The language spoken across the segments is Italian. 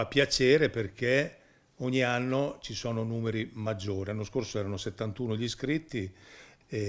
fa piacere perché ogni anno ci sono numeri maggiori. L'anno scorso erano 71 gli iscritti,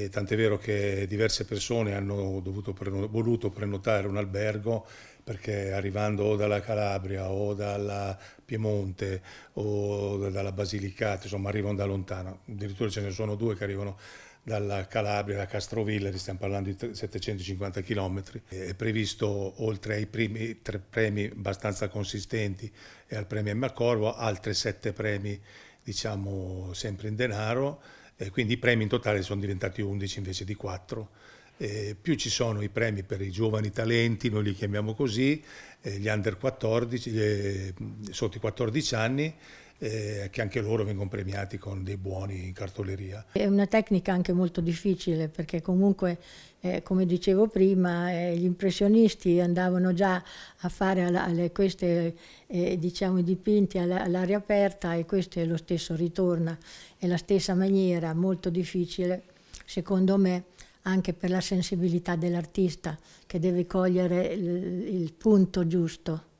tant'è vero che diverse persone hanno dovuto, voluto prenotare un albergo perché arrivando o dalla Calabria o dalla Piemonte o dalla Basilicata, insomma arrivano da lontano, addirittura ce ne sono due che arrivano dalla Calabria a Castrovillari, stiamo parlando di 750 km, è previsto oltre ai primi tre premi abbastanza consistenti e al premio Corvo, altri sette premi diciamo sempre in denaro, e quindi i premi in totale sono diventati 11 invece di 4. Eh, più ci sono i premi per i giovani talenti, noi li chiamiamo così, eh, gli under 14, eh, sotto i 14 anni, eh, che anche loro vengono premiati con dei buoni in cartoleria. È una tecnica anche molto difficile perché comunque, eh, come dicevo prima, eh, gli impressionisti andavano già a fare alla, alle, queste, eh, diciamo, dipinti all'aria aperta e questo è lo stesso, ritorna, è la stessa maniera, molto difficile, secondo me anche per la sensibilità dell'artista che deve cogliere il, il punto giusto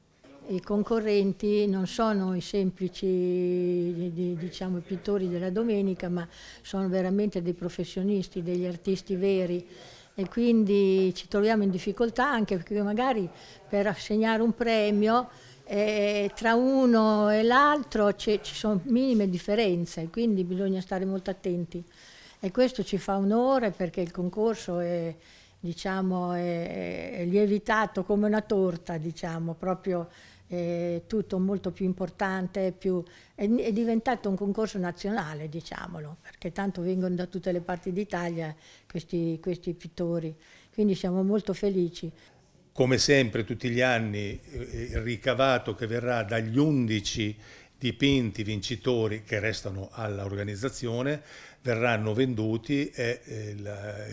i concorrenti non sono i semplici diciamo, pittori della domenica, ma sono veramente dei professionisti, degli artisti veri e quindi ci troviamo in difficoltà anche perché magari per assegnare un premio eh, tra uno e l'altro ci sono minime differenze, quindi bisogna stare molto attenti e questo ci fa onore perché il concorso è, diciamo, è, è lievitato come una torta, diciamo, proprio eh, tutto molto più importante, più, è, è, diventato un concorso nazionale, diciamolo, perché tanto vengono da tutte le parti d'Italia questi, questi pittori, quindi siamo molto felici. Come sempre tutti gli anni eh, il ricavato che verrà dagli 11 dipinti vincitori che restano all'organizzazione verranno venduti e eh, il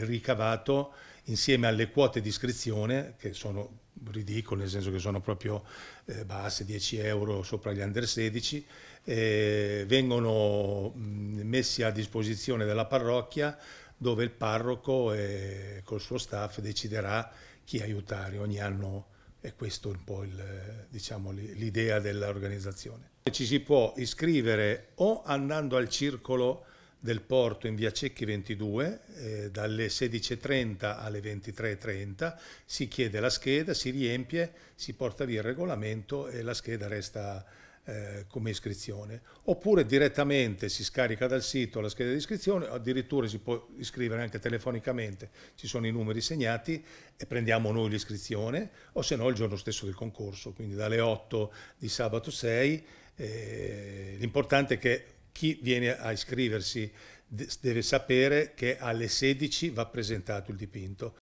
ricavato insieme alle quote di iscrizione che sono ridicolo, nel senso che sono proprio eh, basse, 10 euro sopra gli under 16, eh, vengono messi a disposizione della parrocchia dove il parroco eh, col suo staff deciderà chi aiutare. Ogni anno è questo un po' diciamo, l'idea diciamo, dell'organizzazione. Ci si può iscrivere o andando al circolo del porto in via Cecchi 22 eh, dalle 16.30 alle 23.30, si chiede la scheda, si riempie, si porta via il regolamento e la scheda resta eh, come iscrizione. Oppure direttamente si scarica dal sito la scheda di iscrizione, addirittura si può iscrivere anche telefonicamente, ci sono i numeri segnati e prendiamo noi l'iscrizione o se no il giorno stesso del concorso, quindi dalle 8 di sabato 6. Eh, l'importante è che chi viene a iscriversi deve sapere che alle 16 va presentato il dipinto